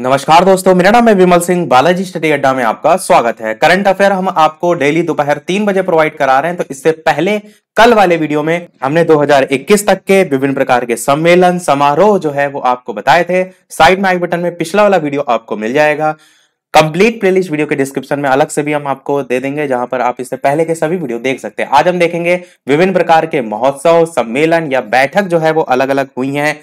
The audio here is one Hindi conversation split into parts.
नमस्कार दोस्तों मेरा नाम है विमल सिंह बालाजी स्टडी अड्डा में आपका स्वागत है करंट अफेयर हम आपको डेली दोपहर तीन बजे प्रोवाइड करा रहे हैं तो इससे पहले कल वाले वीडियो में हमने 2021 तक के विभिन्न प्रकार के सम्मेलन समारोह जो है वो आपको बताए थे साइड में आई बटन में पिछला वाला वीडियो आपको मिल जाएगा कंप्लीट प्लेलिस्ट वीडियो के डिस्क्रिप्शन में अलग से भी हम आपको दे देंगे जहां पर आप इससे पहले के सभी वीडियो देख सकते हैं आज हम देखेंगे विभिन्न प्रकार के महोत्सव सम्मेलन या बैठक जो है वो अलग अलग हुई है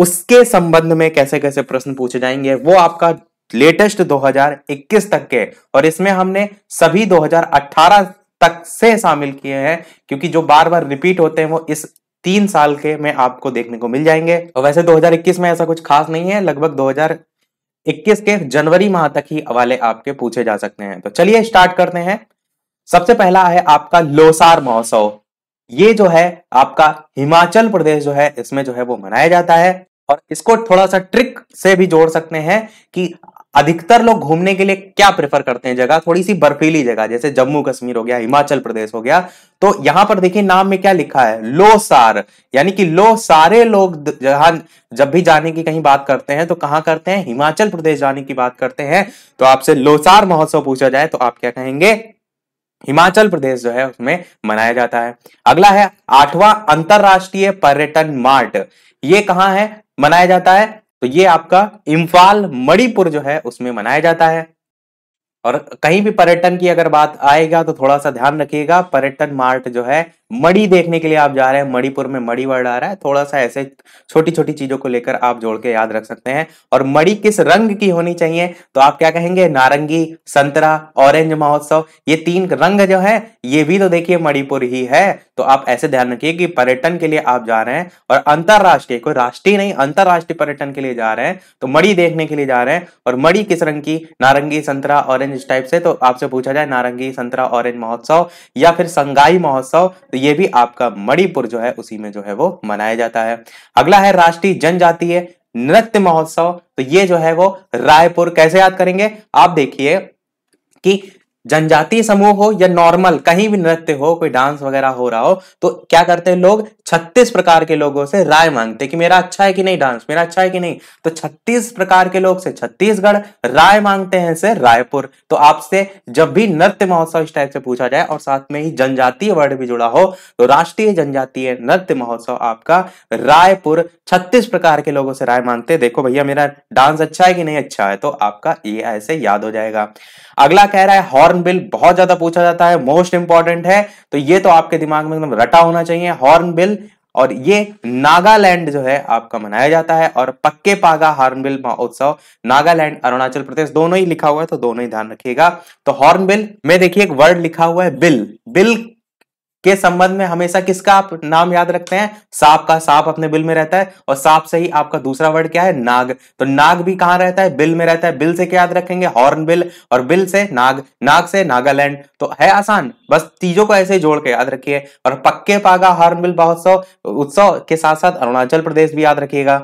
उसके संबंध में कैसे कैसे प्रश्न पूछे जाएंगे वो आपका लेटेस्ट 2021 तक के और इसमें हमने सभी 2018 तक से शामिल किए हैं क्योंकि जो बार बार रिपीट होते हैं वो इस तीन साल के में आपको देखने को मिल जाएंगे और वैसे 2021 में ऐसा कुछ खास नहीं है लगभग 2021 के जनवरी माह तक ही वाले आपके पूछे जा सकते हैं तो चलिए स्टार्ट करते हैं सबसे पहला है आपका लोसार महोत्सव ये जो है आपका हिमाचल प्रदेश जो है इसमें जो है वो मनाया जाता है और इसको थोड़ा सा ट्रिक से भी जोड़ सकते हैं कि अधिकतर लोग घूमने के लिए क्या प्रेफर करते हैं जगह थोड़ी सी बर्फीली जगह जैसे जम्मू कश्मीर हो गया हिमाचल प्रदेश हो गया तो यहां पर देखिए नाम में क्या लिखा है सार यानी कि लो सारे लोग जहां जब भी जाने की कहीं बात करते हैं तो कहां करते हैं हिमाचल प्रदेश जाने की बात करते हैं तो आपसे लोसार महोत्सव पूछा जाए तो आप क्या कहेंगे हिमाचल प्रदेश जो है उसमें मनाया जाता है अगला है आठवां अंतरराष्ट्रीय पर्यटन मार्ट ये कहाँ है मनाया जाता है तो ये आपका इम्फाल मणिपुर जो है उसमें मनाया जाता है और कहीं भी पर्यटन की अगर बात आएगा तो थोड़ा सा ध्यान रखिएगा पर्यटन मार्ट जो है मड़ी देखने के लिए आप जा रहे हैं मणिपुर में मड़ी वर्ड आ रहा है थोड़ा सा ऐसे छोटी छोटी चीजों को लेकर आप जोड़ के याद रख सकते हैं और मड़ी किस रंग की होनी चाहिए तो आप क्या कहेंगे नारंगी संतरा ऑरेंज महोत्सव ये तीन रंग जो है ये भी तो देखिए मणिपुर ही है तो आप ऐसे ध्यान रखिए कि पर्यटन के लिए आप जा रहे हैं और अंतरराष्ट्रीय कोई राष्ट्रीय नहीं अंतरराष्ट्रीय पर्यटन के लिए जा रहे हैं तो मड़ी देखने के लिए जा रहे हैं और मड़ी किस रंग की नारंगी संतरा ऑरेंज टाइप से तो आपसे पूछा जाए नारंगी संतरा ऑरेंज महोत्सव या फिर संगाई महोत्सव तो तो ये भी आपका मणिपुर जो है उसी में जो है वो मनाया जाता है अगला है राष्ट्रीय जनजातीय नृत्य महोत्सव तो ये जो है वो रायपुर कैसे याद करेंगे आप देखिए कि जनजातीय समूह हो या नॉर्मल कहीं भी नृत्य हो कोई डांस वगैरह हो रहा हो तो क्या करते हैं लोग छत्तीस प्रकार के लोगों से राय मांगते कि मेरा अच्छा है कि नहीं डांस मेरा अच्छा है कि नहीं तो छत्तीस प्रकार के लोग से छत्तीसगढ़ राय मांगते हैं से रायपुर तो आपसे जब भी नृत्य महोत्सव इस टाइप से पूछा जाए और साथ में ही जनजातीय वर्ड भी जुड़ा हो तो राष्ट्रीय जनजातीय नृत्य महोत्सव आपका रायपुर छत्तीस प्रकार के लोगों से राय मांगते देखो भैया मेरा डांस अच्छा है कि नहीं अच्छा है तो आपका ये ऐसे याद हो जाएगा अगला कह रहा है हॉर्न बिल बहुत ज्यादा पूछा जाता है मोस्ट इंपॉर्टेंट है तो ये तो आपके दिमाग में एकदम रटा होना चाहिए हॉर्न बिल और ये नागालैंड जो है आपका मनाया जाता है और पक्के पागा हॉर्नबिल महोत्सव नागालैंड अरुणाचल प्रदेश दोनों ही लिखा हुआ है तो दोनों ही ध्यान रखिएगा तो हॉर्नबिल में देखिए एक वर्ड लिखा हुआ है बिल बिल के संबंध में हमेशा किसका आप नाम याद रखते हैं सांप का सांप अपने बिल में रहता है और सांप से ही आपका दूसरा वर्ड क्या है नाग तो नाग भी कहां रहता है बिल में रहता है बिल से क्या याद रखेंगे हॉर्न बिल और बिल से नाग नाग से नागालैंड तो है आसान बस चीजों को ऐसे जोड़ के याद रखिए और पक्के पागा हॉर्न बिल महोत्सव उत्सव के साथ साथ अरुणाचल प्रदेश भी याद रखिएगा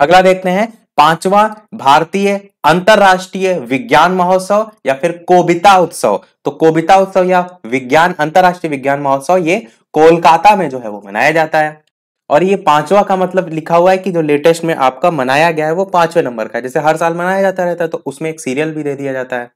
अगला देखते हैं पांचवा भारतीय अंतरराष्ट्रीय विज्ञान महोत्सव या फिर कोबिता उत्सव तो कोबिता उत्सव या विज्ञान अंतरराष्ट्रीय विज्ञान महोत्सव ये कोलकाता में जो है वो मनाया जाता है और ये पांचवा का मतलब लिखा हुआ है कि जो लेटेस्ट में आपका मनाया गया है वो पांचवें नंबर का है जैसे हर साल मनाया जाता रहता है तो उसमें एक सीरियल भी दे दिया जाता है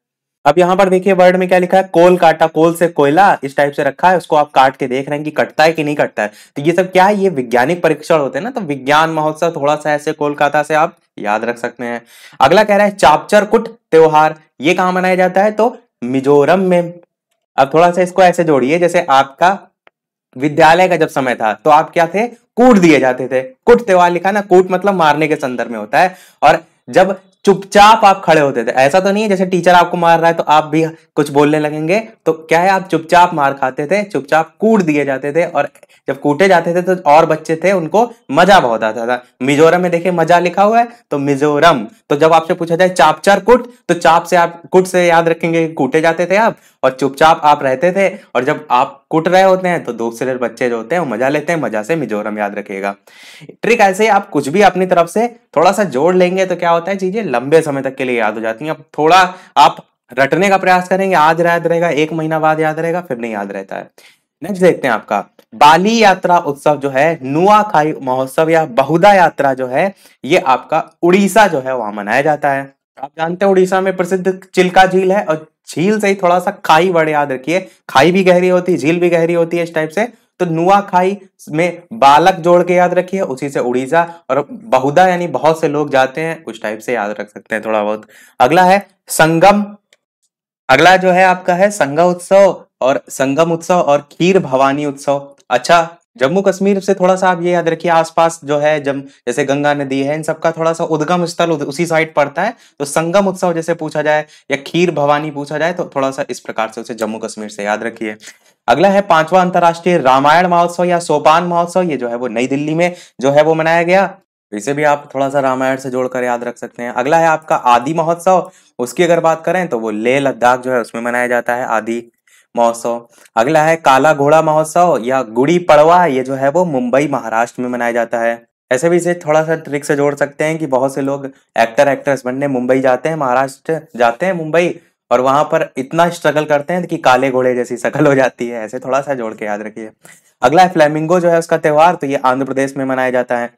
अब यहां पर देखिए वर्ड में क्या लिखा है कोल काटा कोल से कोयला इस टाइप से रखा है उसको आप काट के देख रहे हैं कि कटता है कि नहीं कटता है तो ये सब क्या है ये वैज्ञानिक परीक्षण होते हैं ना तो विज्ञान महोत्सव थोड़ा सा ऐसे कोलकाता से आप याद रख सकते हैं अगला कह रहा है चापचर कुट त्योहार ये कहा मनाया जाता है तो मिजोरम में अब थोड़ा सा इसको ऐसे जोड़िए जैसे आपका विद्यालय का जब समय था तो आप क्या थे कूट दिए जाते थे कुट त्योहार लिखा ना कूट मतलब मारने के संदर्भ में होता है और जब चुपचाप आप खड़े होते थे ऐसा तो नहीं है जैसे टीचर आपको मार रहा है तो आप भी कुछ बोलने लगेंगे तो क्या है आप चुपचाप मार खाते थे चुपचाप कूट दिए जाते थे और जब कूटे जाते थे तो और बच्चे थे उनको मजा बहुत आता था मिजोरम में देखिए मजा लिखा हुआ है तो मिजोरम तो जब आपसे पूछा जाए चापचार कुट तो चाप से आप कुट से याद रखेंगे कूटे जाते थे आप और चुपचाप आप रहते थे और जब आप कुट रहे होते हैं तो दूसरे बच्चे जो होते हैं वो मजा लेते हैं मजा से मिजोरम याद रखेगा ट्रिक ऐसे आप कुछ भी अपनी तरफ से थोड़ा सा जोड़ लेंगे तो क्या होता है चीजें लंबे समय तक के लिए याद हो जाती हैं अब थोड़ा आप रटने का प्रयास करेंगे आज याद रहेगा एक महीना बाद याद रहेगा फिर नहीं याद रहता है नेक्स्ट देखते हैं आपका बाली यात्रा उत्सव जो है नुआखाई महोत्सव या बहुदा यात्रा जो है ये आपका उड़ीसा जो है वहां मनाया जाता है आप जानते हैं उड़ीसा में प्रसिद्ध चिल्का झील है और झील से ही थोड़ा सा खाई बड़े याद रखिए खाई भी गहरी होती है झील भी गहरी होती है इस टाइप से तो नुआ खाई में बालक जोड़ के याद रखिए उसी से उड़ीसा और बहुदा यानी बहुत से लोग जाते हैं उस टाइप से याद रख सकते हैं थोड़ा बहुत अगला है संगम अगला जो है आपका है संगम उत्सव और संगम उत्सव और खीर भवानी उत्सव अच्छा जम्मू कश्मीर से थोड़ा सा आप ये याद रखिए आसपास जो है जम जैसे गंगा नदी है इन सबका थोड़ा सा उद्गम स्थल उसी साइड पड़ता है तो संगम उत्सव जैसे पूछा जाए या खीर भवानी पूछा जाए तो थोड़ा सा इस प्रकार से उसे जम्मू कश्मीर से याद रखिए अगला है पांचवा अंतर्राष्ट्रीय रामायण महोत्सव या सोपान महोत्सव ये जो है वो नई दिल्ली में जो है वो मनाया गया तो इसे भी आप थोड़ा सा रामायण से जोड़कर याद रख सकते हैं अगला है आपका आदि महोत्सव उसकी अगर बात करें तो वो लेह लद्दाख जो है उसमें मनाया जाता है आदि महोत्सव अगला है काला घोड़ा महोत्सव या गुड़ी पड़वा ये जो है वो मुंबई महाराष्ट्र में मनाया जाता है ऐसे भी इसे थोड़ा सा ट्रिक से जोड़ सकते हैं कि बहुत से लोग एक्टर एक्ट्रेस बनने मुंबई जाते हैं महाराष्ट्र जाते हैं मुंबई और वहां पर इतना स्ट्रगल करते हैं कि काले घोड़े जैसी शकल हो जाती है ऐसे थोड़ा सा जोड़ के याद रखिए अगला है फ्लैमिंगो जो है उसका त्यौहार तो ये आंध्र प्रदेश में मनाया जाता है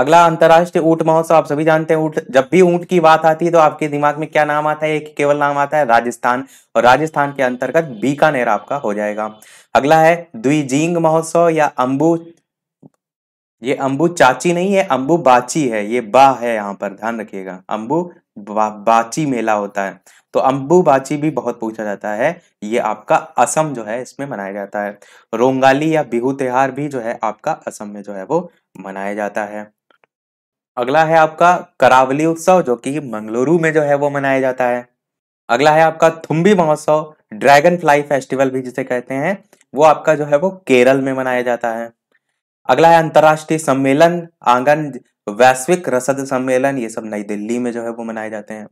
अगला अंतर्राष्ट्रीय ऊंट महोत्सव आप सभी जानते हैं ऊंट जब भी ऊंट की बात आती है तो आपके दिमाग में क्या नाम आता है एक केवल नाम आता है राजस्थान और राजस्थान के अंतर्गत बीकानेर आपका हो जाएगा अगला है द्विजींग महोत्सव या अंबू ये अंबू चाची नहीं है अंबू बाची है ये बा है यहाँ पर ध्यान रखिएगा अंबू बा, बाची मेला होता है तो अंबू बाची भी बहुत पूछा जाता है ये आपका असम जो है इसमें मनाया जाता है रोंगाली या बिहू त्योहार भी जो है आपका असम में जो है वो मनाया जाता है अगला है आपका करावली उत्सव जो कि मंगलुरु में जो है वो मनाया जाता है अगला है आपका थुम्बी महोत्सव ड्रैगन फ्लाई फेस्टिवल भी जिसे कहते हैं वो आपका जो है वो केरल में मनाया जाता है अगला है अंतर्राष्ट्रीय सम्मेलन आंगन वैश्विक रसद सम्मेलन ये सब नई दिल्ली में जो है वो मनाए जाते हैं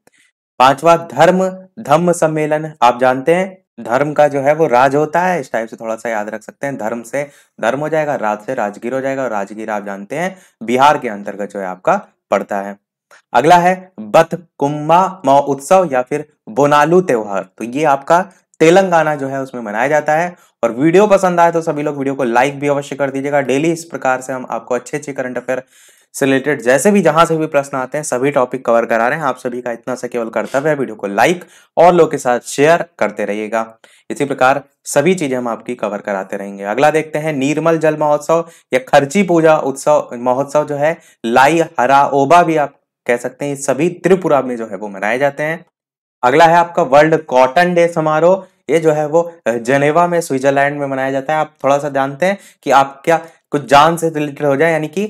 पांचवा धर्म धम्म सम्मेलन आप जानते हैं धर्म का जो है वो राज होता है इस टाइप से थोड़ा सा याद रख सकते हैं धर्म से धर्म हो जाएगा राज से राजगीर हो जाएगा और राजगीर आप जानते हैं बिहार के अंतर्गत जो है आपका पड़ता है अगला है बथ कुंभा मौ उत्सव या फिर बोनालू त्योहार तो ये आपका तेलंगाना जो है उसमें मनाया जाता है और वीडियो पसंद आए तो सभी लोग वीडियो को लाइक भी अवश्य कर दीजिएगा डेली इस प्रकार से हम आपको अच्छे अच्छे करंट अफेयर से रिलेटेड जैसे भी जहां से भी प्रश्न आते हैं सभी टॉपिक कवर करा रहे हैं आप सभी का इतना सा केवल कर्तव्य है वीडियो को लाइक और लोग के साथ शेयर करते रहिएगा इसी प्रकार सभी चीजें हम आपकी कवर कराते रहेंगे अगला देखते हैं निर्मल जल महोत्सव या खर्ची पूजा उत्सव महोत्सव जो है लाई हरा ओबा भी आप कह सकते हैं सभी त्रिपुरा में जो है वो मनाए जाते हैं अगला है आपका वर्ल्ड कॉटन डे समारोह ये जो है वो जनेवा में स्विट्जरलैंड में मनाया जाता है आप थोड़ा सा जानते हैं कि आप क्या कुछ जान से रिलेटेड हो जाए यानी कि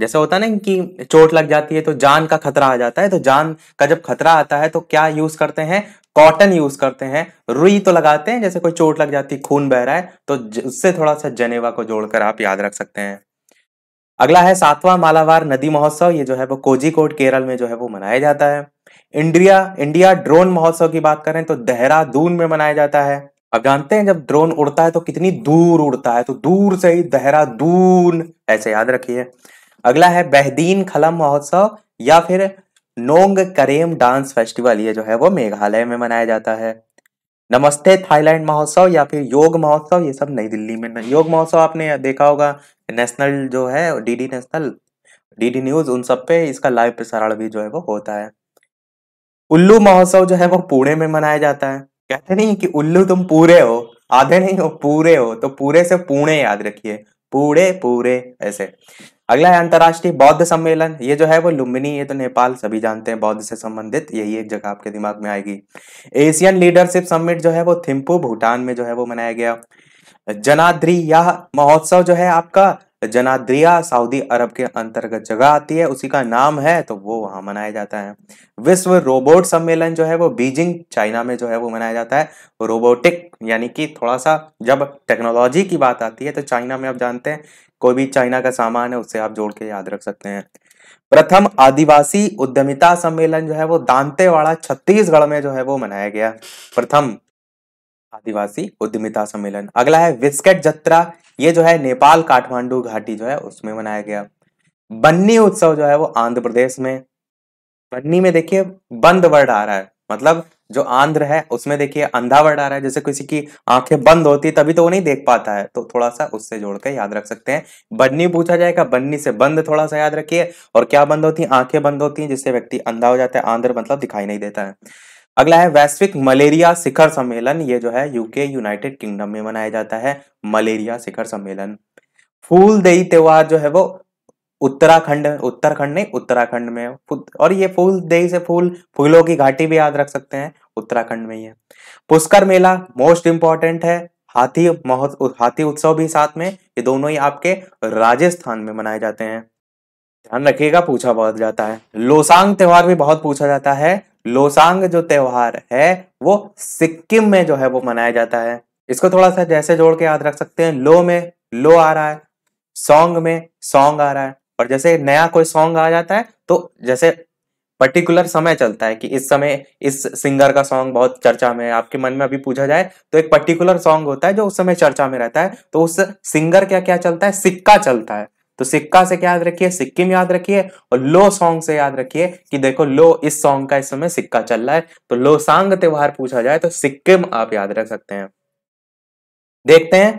जैसे होता है ना कि चोट लग जाती है तो जान का खतरा आ जाता है तो जान का जब खतरा आता है तो क्या यूज करते हैं कॉटन यूज करते हैं रुई तो लगाते हैं जैसे कोई चोट लग जाती खून बह रहा है तो उससे थोड़ा सा जनेवा को जोड़कर आप याद रख सकते हैं अगला है सातवां मालावार नदी महोत्सव ये जो है वो कोजिकोड केरल में जो है वो मनाया जाता है इंडिया इंडिया ड्रोन महोत्सव की बात करें तो देहरादून में मनाया जाता है अब जानते हैं जब ड्रोन उड़ता है तो कितनी दूर उड़ता है तो दूर से ही देहरादून ऐसे याद रखिए अगला है बहदीन खलम महोत्सव या फिर नोंग करेम डांस फेस्टिवल ये जो है वो मेघालय में मनाया जाता है नमस्ते थाईलैंड महोत्सव या फिर योग महोत्सव ये सब नई दिल्ली में योग महोत्सव आपने देखा होगा नेशनल जो है डीडी नेशनल डीडी न्यूज उन सब पे इसका लाइव प्रसारण भी जो है वो होता है उल्लू महोत्सव जो है वो पुणे में मनाया जाता है कहते नहीं कि उल्लू तुम पूरे हो आधे नहीं हो पूरे हो तो पूरे से पुणे याद रखिए पूरे पूरे ऐसे अगला है अंतर्राष्ट्रीय बौद्ध सम्मेलन ये जो है वो लुम्बिनी ये तो नेपाल सभी जानते हैं बौद्ध से संबंधित यही एक जगह आपके दिमाग में आएगी एशियन लीडरशिप समिट जो है वो थिम्पू भूटान में जो है वो मनाया गया जनाद्री यह महोत्सव जो है आपका जनाद्रिया सऊदी अरब के अंतर्गत जगह आती है उसी का नाम है तो वो वहां मनाया जाता है विश्व रोबोट सम्मेलन जो है वो बीजिंग चाइना में जो है वो मनाया जाता है रोबोटिक यानी कि थोड़ा सा जब टेक्नोलॉजी की बात आती है तो चाइना में आप जानते हैं कोई भी चाइना का सामान है उससे आप जोड़ के याद रख सकते हैं प्रथम आदिवासी उद्यमिता सम्मेलन जो है वो दांतेवाड़ा छत्तीसगढ़ में जो है वो मनाया गया प्रथम आदिवासी उद्यमिता सम्मेलन अगला है विस्केट जत्रा ये जो है नेपाल काठमांडू घाटी जो है उसमें मनाया गया बन्नी उत्सव जो है वो आंध्र प्रदेश में बन्नी में देखिए बंद वर्ड आ रहा है मतलब जो आंध्र है उसमें देखिए अंधा वर्ड आ रहा है जैसे किसी की आंखें बंद होती है तभी तो वो नहीं देख पाता है तो थोड़ा सा उससे जोड़कर याद रख सकते हैं बन्नी पूछा जाएगा बन्नी से बंद थोड़ा सा याद रखिए और क्या बंद होती है आंखें बंद होती हैं जिससे व्यक्ति अंधा हो जाता है आंध्र मतलब दिखाई नहीं देता है अगला है वैश्विक मलेरिया शिखर सम्मेलन ये जो है यूके यूनाइटेड किंगडम में मनाया जाता है मलेरिया शिखर सम्मेलन फूल देई त्योहार जो है वो उत्तराखंड उत्तराखंड नहीं उत्तराखंड में और ये फूल देई से फूल फूलों की घाटी भी याद रख सकते हैं उत्तराखंड में ही है पुष्कर मेला मोस्ट इंपॉर्टेंट है हाथी महोत्सव हाथी उत्सव भी साथ में ये दोनों ही आपके राजस्थान में मनाए जाते हैं ध्यान रखिएगा पूछा बहुत जाता है लोसांग त्योहार भी बहुत पूछा जाता है लोसांग जो त्योहार है वो सिक्किम में जो है वो मनाया जाता है इसको थोड़ा सा जैसे जोड़ के याद रख सकते हैं लो में लो आ रहा है सॉन्ग में सॉन्ग आ रहा है और जैसे नया कोई सॉन्ग आ जाता है तो जैसे पर्टिकुलर समय चलता है कि इस समय इस सिंगर का सॉन्ग बहुत चर्चा में है आपके मन में अभी पूछा जाए तो एक पर्टिकुलर सॉन्ग होता है जो उस समय चर्चा में रहता है तो उस सिंगर क्या क्या चलता है सिक्का चलता है तो सिक्का से क्या याद रखिए सिक्किम याद रखिए और लो सॉन्ग से याद रखिए कि देखो लो इस सॉन्ग का इस समय सिक्का चल रहा है तो लो सांग त्योहार पूछा जाए तो सिक्किम आप याद रख सकते हैं देखते हैं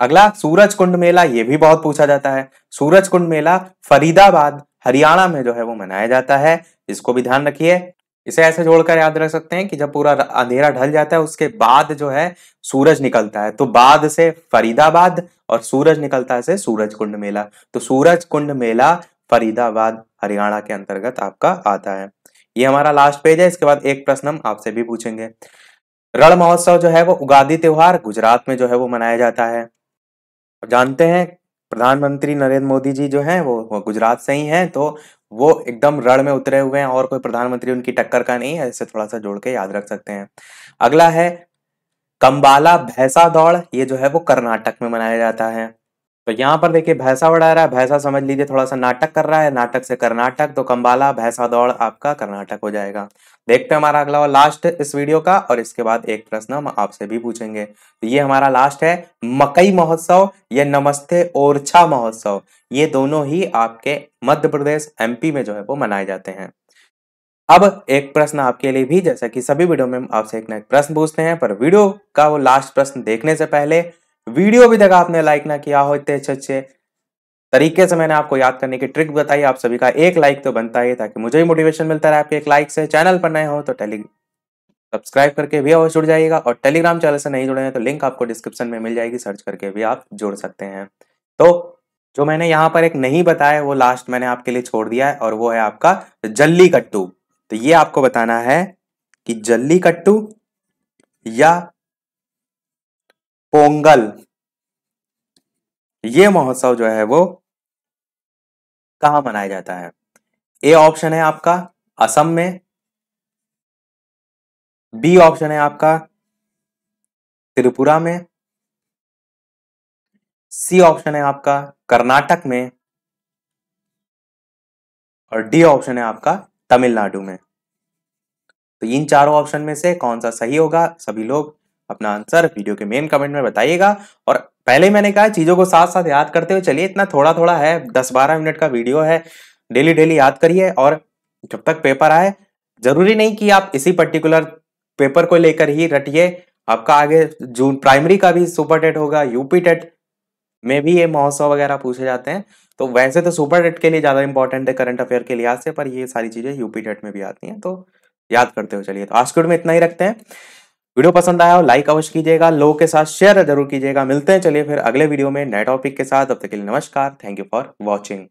अगला सूरज कुंड मेला ये भी बहुत पूछा जाता है सूरज कुंड मेला फरीदाबाद हरियाणा में जो है वो मनाया जाता है इसको भी ध्यान रखिए इसे ऐसे जोड़कर याद रख सकते हैं कि जब पूरा अंधेरा ढल जाता है उसके बाद जो है सूरज निकलता है तो बाद से फरीदाबाद और सूरज निकलता है से सूरज कुंड मेला तो सूरज कुंड मेला फरीदाबाद हरियाणा के अंतर्गत आपका आता है ये हमारा लास्ट पेज है इसके बाद एक प्रश्न हम आपसे भी पूछेंगे रण महोत्सव जो है वो उगादी त्योहार गुजरात में जो है वो मनाया जाता है जानते हैं प्रधानमंत्री नरेंद्र मोदी जी जो हैं वो गुजरात से ही हैं तो वो एकदम रण में उतरे हुए हैं और कोई प्रधानमंत्री उनकी टक्कर का नहीं है इसे थोड़ा सा जोड़ के याद रख सकते हैं अगला है कंबाला भैंसा दौड़ ये जो है वो कर्नाटक में मनाया जाता है तो यहाँ पर देखिए भैंसा बढ़ा रहा है भैंसा समझ लीजिए थोड़ा सा नाटक कर रहा है नाटक से कर्नाटक तो कम्बाला भैंसा दौड़ आपका कर्नाटक हो जाएगा देखते हैं हमारा अगला और लास्ट इस वीडियो का और इसके बाद एक प्रश्न हम आपसे भी पूछेंगे तो ये हमारा लास्ट है मकई महोत्सव या नमस्ते ओरछा महोत्सव ये दोनों ही आपके मध्य प्रदेश एमपी में जो है वो मनाए जाते हैं अब एक प्रश्न आपके लिए भी जैसा कि सभी वीडियो में हम आपसे एक ना एक प्रश्न पूछते हैं पर वीडियो का वो लास्ट प्रश्न देखने से पहले वीडियो भी देखा आपने लाइक ना किया हो इतने अच्छे अच्छे तरीके से मैंने आपको याद करने की ट्रिक बताई आप सभी का एक लाइक तो बनता ही ताकि मुझे भी मोटिवेशन मिलता रहे आपके एक लाइक से चैनल पर नए हो तो टेली सब्सक्राइब करके भी और जुड़ जाइएगा और टेलीग्राम चैनल से नहीं जुड़े हैं तो लिंक आपको डिस्क्रिप्शन में मिल जाएगी सर्च करके भी आप जुड़ सकते हैं तो जो मैंने यहाँ पर एक नहीं बताया वो लास्ट मैंने आपके लिए छोड़ दिया है और वो है आपका जल्ली कट्टू तो ये आपको बताना है कि जल्ली कट्टू या पोंगल ये महोत्सव जो है वो कहा मनाया जाता है ए ऑप्शन है आपका असम में बी ऑप्शन है आपका त्रिपुरा में सी ऑप्शन है आपका कर्नाटक में और डी ऑप्शन है आपका तमिलनाडु में तो इन चारों ऑप्शन में से कौन सा सही होगा सभी लोग अपना आंसर वीडियो के मेन कमेंट में बताइएगा और पहले मैंने कहा चीज़ों को साथ साथ याद करते हुए चलिए इतना थोड़ा थोड़ा है दस बारह मिनट का वीडियो है डेली डेली याद करिए और जब तक पेपर आए जरूरी नहीं कि आप इसी पर्टिकुलर पेपर को लेकर ही रटिए आपका आगे जून प्राइमरी का भी सुपर टेट होगा यूपी टेट में भी ये महोत्सव वगैरह पूछे जाते हैं तो वैसे तो सुपर टेट के लिए ज़्यादा इंपॉर्टेंट है करंट अफेयर के लिहाज से पर ये सारी चीज़ें यूपी टेट में भी आती हैं तो याद करते हो चलिए तो आज में इतना ही रखते हैं वीडियो पसंद आया हो लाइक अवश्य कीजिएगा लोगों के साथ शेयर जरूर कीजिएगा मिलते हैं चलिए फिर अगले वीडियो में नए टॉपिक के साथ अब तक के लिए नमस्कार थैंक यू फॉर वॉचिंग